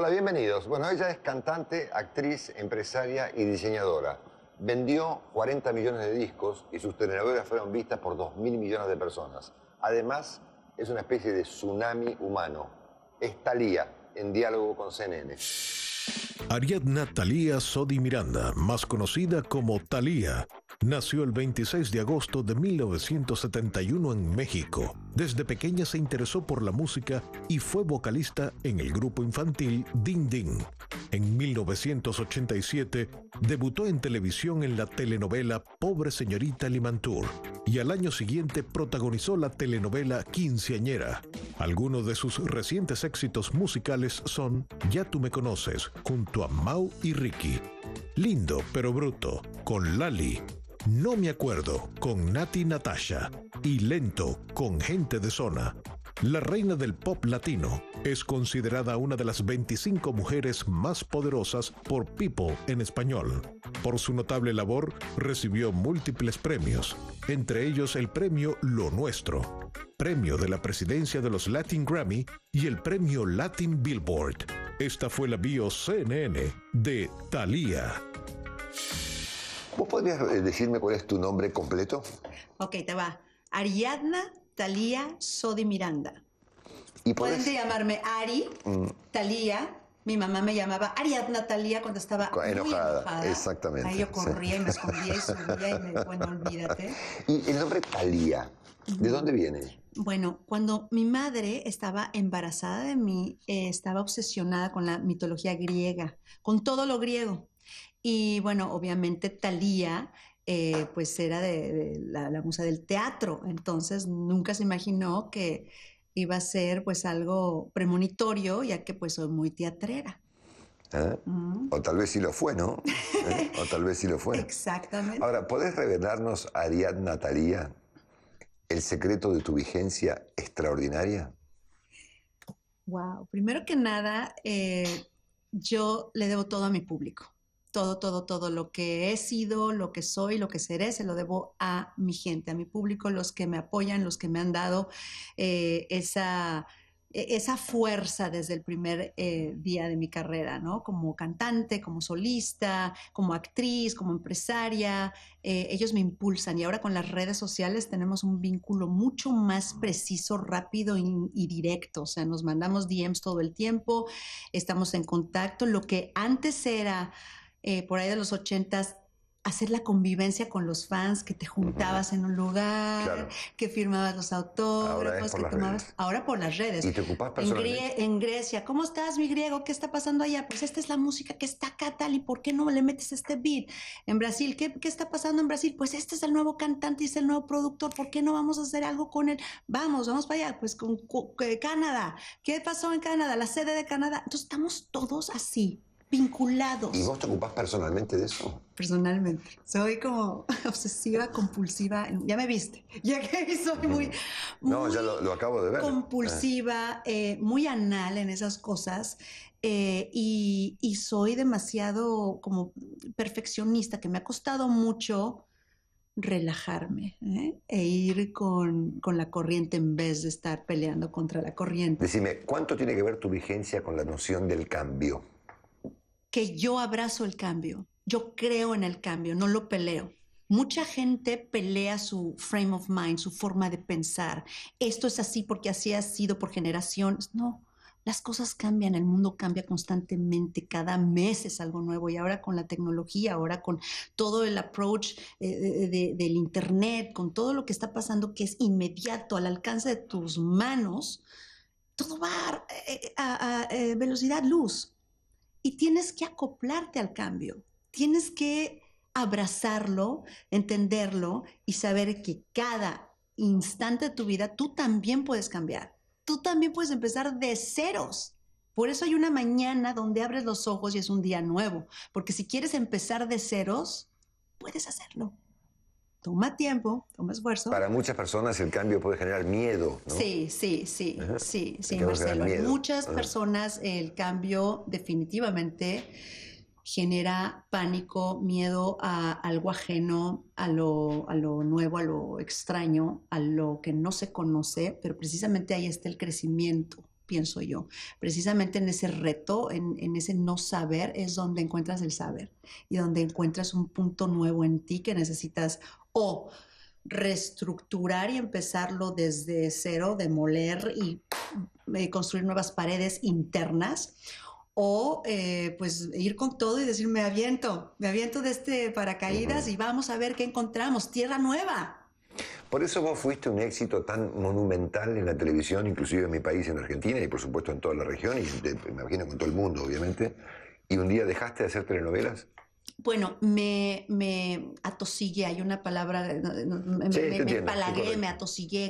Hola, bienvenidos. Bueno, ella es cantante, actriz, empresaria y diseñadora. Vendió 40 millones de discos y sus telenovelas fueron vistas por 2 mil millones de personas. Además, es una especie de tsunami humano. Es Talía, en diálogo con CNN. Ariadna Talía Sodi Miranda, más conocida como Talía, Nació el 26 de agosto de 1971 en México. Desde pequeña se interesó por la música y fue vocalista en el grupo infantil Ding Ding. En 1987 debutó en televisión en la telenovela Pobre Señorita Limantur y al año siguiente protagonizó la telenovela Quinceañera. Algunos de sus recientes éxitos musicales son Ya tú me conoces, junto a Mau y Ricky, Lindo pero bruto, con Lali, no me acuerdo con Nati Natasha y Lento con Gente de Zona. La reina del pop latino es considerada una de las 25 mujeres más poderosas por People en español. Por su notable labor recibió múltiples premios, entre ellos el premio Lo Nuestro, premio de la presidencia de los Latin Grammy y el premio Latin Billboard. Esta fue la bio CNN de Thalía podrías eh, decirme cuál es tu nombre completo? Ok, te va. Ariadna Talía Sodi Miranda. ¿Y Pueden llamarme Ari, mm. Talía. Mi mamá me llamaba Ariadna Talía cuando estaba enojada. Exactamente. Ahí yo corría y me escondía y subía y me, bueno, olvídate. ¿Y el nombre Talía? ¿De dónde viene? Bueno, cuando mi madre estaba embarazada de mí, eh, estaba obsesionada con la mitología griega, con todo lo griego. Y bueno, obviamente Talía eh, pues era de, la, musa del teatro, entonces nunca se imaginó que iba a ser pues algo premonitorio, ya que pues soy muy teatrera. ¿Eh? O tal vez sí lo fue, ¿no? ¿Eh? O tal vez sí lo fue. Exactamente. Ahora, ¿podés revelarnos, Ariadna Talía, el secreto de tu vigencia extraordinaria? Wow. Primero que nada, yo le debo todo a mi público todo, todo, todo lo que he sido, lo que soy, lo que seré, se lo debo a mi gente, a mi público, los que me apoyan, los que me han dado eh, esa, e, esa fuerza desde el primer eh, día de mi carrera, ¿no? Como cantante, como solista, como actriz, como empresaria, eh, ellos me impulsan y ahora con las redes sociales tenemos un vínculo mucho más preciso, rápido y, directo, o sea, nos mandamos DMs todo el tiempo, estamos en contacto, lo que antes era eh, por ahí de los ochentas, hacer la convivencia con los fans, que te juntabas en un lugar, que firmabas los autógrafos, que tomabas. Ahora por las redes. Y te En, Grecia, ¿cómo estás, mi griego? ¿Qué está pasando allá? Pues esta es la música que está acá, tal, y por qué no le metes este beat. En Brasil, ¿qué, está pasando en Brasil? Pues este es el nuevo cantante y es el nuevo productor, ¿por qué no vamos a hacer algo con él? Vamos, vamos para allá, pues con, eh, Canadá. ¿Qué pasó en Canadá? La sede de Canadá. Entonces estamos todos así vinculados. ¿Y vos te ocupás personalmente de eso? Personalmente. Soy como obsesiva, compulsiva. Ya me viste. Ya que soy muy. No, ya lo, acabo de ver. Compulsiva, ah. eh, muy anal en esas cosas. Eh, y, soy demasiado como perfeccionista, que me ha costado mucho relajarme ¿eh? e ir con, con, la corriente en vez de estar peleando contra la corriente. Decime, ¿cuánto tiene que ver tu vigencia con la noción del cambio? yo abrazo el cambio, yo creo en el cambio, no lo peleo. Mucha gente pelea su frame of mind, su forma de pensar. Esto es así porque así ha sido por generaciones. No, las cosas cambian, el mundo cambia constantemente, cada mes es algo nuevo y ahora con la tecnología, ahora con todo el approach eh, del Internet, con todo lo que está pasando que es inmediato, al alcance de tus manos, todo va eh, eh, a velocidad luz y tienes que acoplarte al cambio, tienes que abrazarlo, entenderlo y saber que cada instante de tu vida tú también puedes cambiar, tú también puedes empezar de ceros. Por eso hay una mañana donde abres los ojos y es un día nuevo, porque si quieres empezar de ceros, puedes hacerlo toma tiempo, toma esfuerzo. Para muchas personas el cambio puede generar miedo. Sí, sí, sí, sí, sí, Marcelo. muchas personas el cambio definitivamente genera pánico, miedo a algo ajeno, a lo, nuevo, a lo extraño, a lo que no se conoce, pero precisamente ahí está el crecimiento pienso yo. Precisamente en ese reto, en, en, ese no saber, es donde encuentras el saber y donde encuentras un punto nuevo en ti que necesitas o reestructurar y empezarlo desde cero, demoler y eh, construir nuevas paredes internas o eh, pues ir con todo y decir me aviento, me aviento de este paracaídas y vamos a ver qué encontramos, tierra nueva. Por eso vos fuiste un éxito tan monumental en la televisión, inclusive en mi país, en Argentina, y por supuesto en toda la región, y me imagino con todo el mundo, obviamente. ¿Y un día dejaste de hacer telenovelas? bueno, me, me, hay una palabra, me, empalagué, me,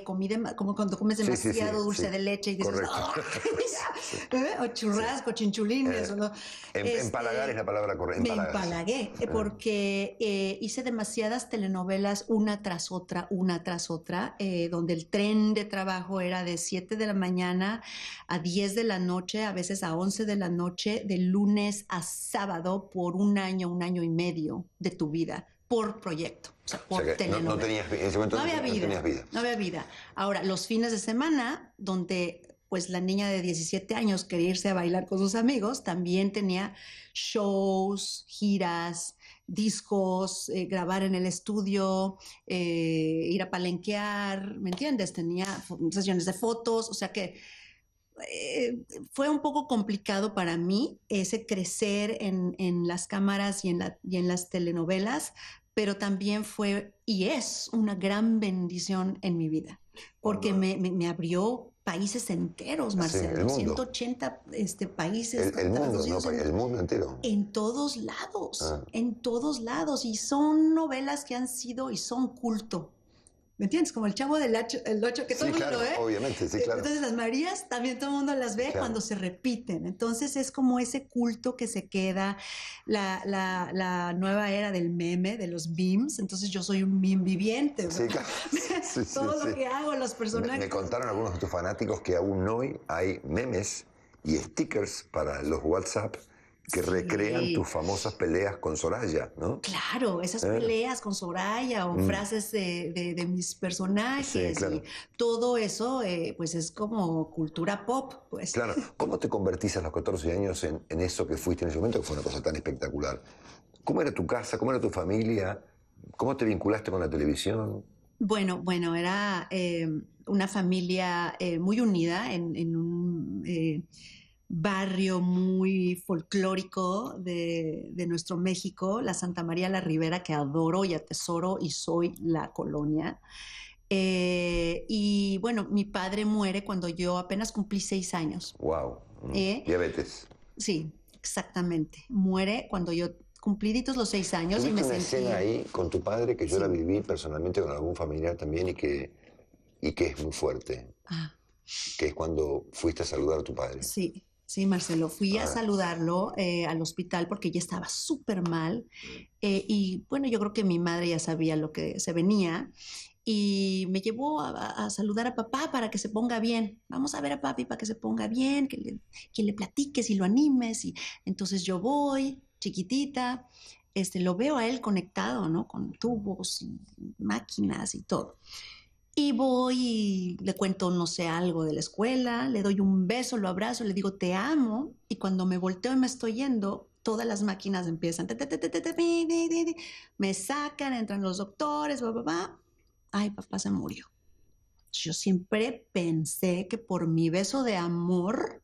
comí como cuando comes demasiado dulce de leche y dices, ¿eh? o churrasco, chinchulines. Eh, ¿no? Em, este, empalagar es la palabra correcta. Me empalagué eh, porque hice demasiadas telenovelas una tras otra, una tras otra, donde el tren de trabajo era de 7 de la mañana a 10 de la noche, a veces a 11 de la noche, de lunes a sábado por un año, un año año y medio de tu vida por proyecto. O sea, por telenovela, no, había vida, no había vida. Ahora, los fines de semana, donde pues la niña de 17 años quería irse a bailar con sus amigos, también tenía shows, giras, discos, eh, grabar en el estudio, eh, ir a palenquear, ¿me entiendes? Tenía sesiones de fotos, o sea que eh, fue un poco complicado para mí ese crecer en, las cámaras y en, y en las telenovelas, pero también fue y es una gran bendición en mi vida, porque me, abrió países enteros, Marcelo, 180 este, países. El, mundo, no, el mundo entero. En todos lados, ah. en todos lados, y son novelas que han sido y son culto ¿Me entiendes? Como el chavo del 8, que todo el mundo ¿eh? Obviamente, sí, claro. Entonces las Marías también todo el mundo las ve cuando se repiten. Entonces es como ese culto que se queda, la, nueva era del meme, de los beams. Entonces yo soy un meme viviente. Sí, todo lo que hago, los personajes. Me, me contaron algunos de tus fanáticos que aún hoy hay memes y stickers para los WhatsApp que recrean tus famosas peleas con Soraya, ¿no? Claro, esas eh. peleas con Soraya o mm. frases de, mis personajes. todo eso, eh, pues es como cultura pop, pues. Claro. ¿Cómo te convertís a los 14 años en, eso que fuiste en ese momento, que fue una cosa tan espectacular? ¿Cómo era tu casa? ¿Cómo era tu familia? ¿Cómo te vinculaste con la televisión? Bueno, bueno, era eh, una familia muy unida en un barrio muy folclórico de, nuestro México, la Santa María la Ribera, que adoro y atesoro y soy la colonia. Eh, y bueno, mi padre muere cuando yo apenas cumplí seis años. ¡Wow! Mm, eh, diabetes. Sí, exactamente. Muere cuando yo cumplí los seis años y me una escena ahí con tu padre que yo la viví personalmente con algún familiar también y que, y que es muy fuerte. Ah. Que es cuando fuiste a saludar a tu padre. Sí. Sí, Marcelo, fui a saludarlo eh, al hospital porque ya estaba súper mal mm. eh, y bueno, yo creo que mi madre ya sabía lo que se venía y me llevó a, saludar a papá para que se ponga bien. Vamos a ver a papi para que se ponga bien, que le, que le platiques y lo animes. Y entonces yo voy, chiquitita, este, lo veo a él conectado, ¿no? Con tubos y máquinas y todo y voy le cuento, no sé, algo de la escuela, le doy un beso, lo abrazo, le digo te amo y cuando me volteo y me estoy yendo, todas las máquinas empiezan, me sacan, entran los doctores, va, Ay, papá se murió. Yo siempre pensé que por mi beso de amor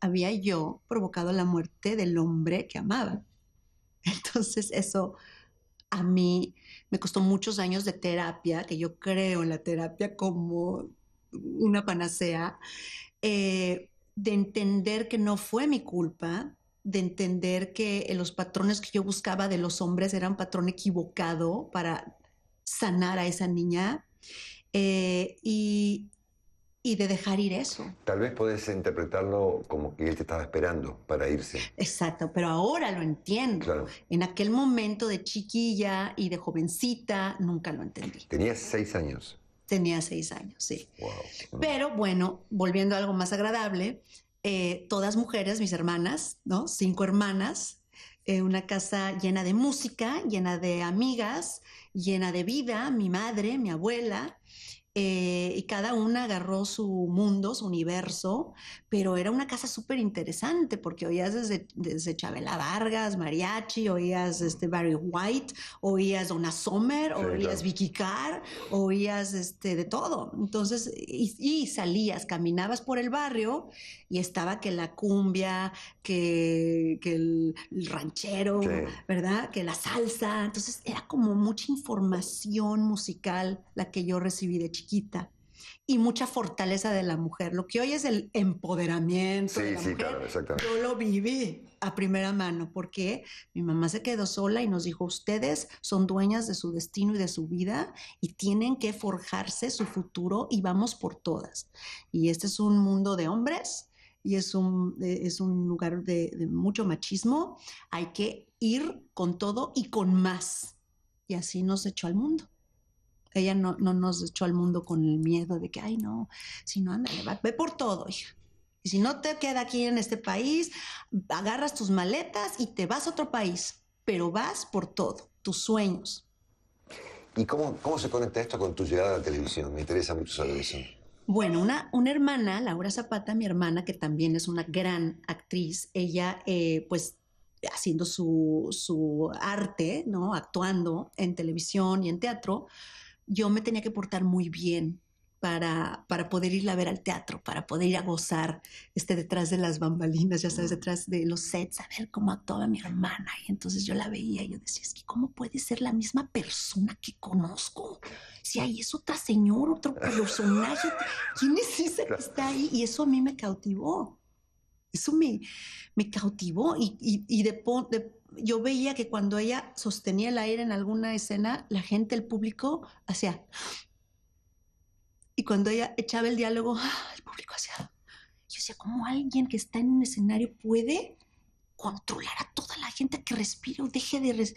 había yo provocado la muerte del hombre que amaba. Entonces eso a mí me costó muchos años de terapia, que yo creo en la terapia como una panacea, eh, de entender que no fue mi culpa, de entender que eh, los patrones que yo buscaba de los hombres eran patrón equivocado para sanar a esa niña. Eh, y, y de dejar ir eso. Tal vez podés interpretarlo como que él te estaba esperando para irse. Exacto, pero ahora lo entiendo. En aquel momento de chiquilla y de jovencita nunca lo entendí. Tenías seis años. Tenía seis años, sí. Pero bueno, volviendo a algo más agradable, eh, todas mujeres, mis hermanas, ¿no? Cinco hermanas, eh, una casa llena de música, llena de amigas, llena de vida, mi madre, mi abuela. Eh, y cada una agarró su mundo, su universo, pero era una casa súper interesante porque oías desde, desde Chabela Vargas, Mariachi, oías este, Barry White, oías Donna Sommer, oías Vicky Carr, oías este, de todo. Entonces, y, salías, caminabas por el barrio y estaba que la cumbia, que, el, ranchero, ¿verdad? Que la salsa. Entonces, era como mucha información musical la que yo recibí de chiquita y mucha fortaleza de la mujer. Lo que hoy es el empoderamiento sí, sí, claro, exactamente. yo lo viví a primera mano porque mi mamá se quedó sola y nos dijo, ustedes son dueñas de su destino y de su vida y tienen que forjarse su futuro y vamos por todas. Y este es un mundo de hombres y es un, eh, es un lugar de, de mucho machismo. Hay que ir con todo y con más. Y así nos echó al mundo. Ella no, nos echó al mundo con el miedo de que, ay, no, si no, anda ve por todo, hija. Y si no te queda aquí en este país, agarras tus maletas y te vas a otro país, pero vas por todo, tus sueños. ¿Y cómo, cómo se conecta esto con tu llegada a la televisión? Me interesa mucho saber eso. Bueno, una, una hermana, Laura Zapata, mi hermana, que también es una gran actriz, ella eh, pues haciendo su, su arte, ¿no? Actuando en televisión y en teatro, yo me tenía que portar muy bien para, para poder irla a ver al teatro, para poder ir a gozar este, detrás de las bambalinas, ya sabes, detrás de los sets, a ver cómo actuaba mi hermana. Y entonces yo la veía y yo decía, es que cómo puede ser la misma persona que conozco. Si ahí es otra señora, otro personaje, ¿quién es esa que está ahí? Y eso a mí me cautivó. Eso me, cautivó y, yo veía que cuando ella sostenía el aire en alguna escena, la gente, el público, hacía... Y cuando ella echaba el diálogo, ¡ah! el público hacía... Yo decía, ¿cómo alguien que está en un escenario puede controlar a toda la gente que respire o deje de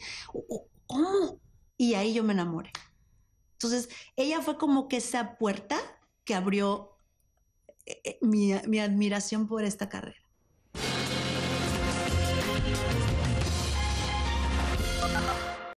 ¿Cómo? Y ahí yo me enamoré. Entonces, ella fue como que esa puerta que abrió eh, eh, mi admiración por esta carrera.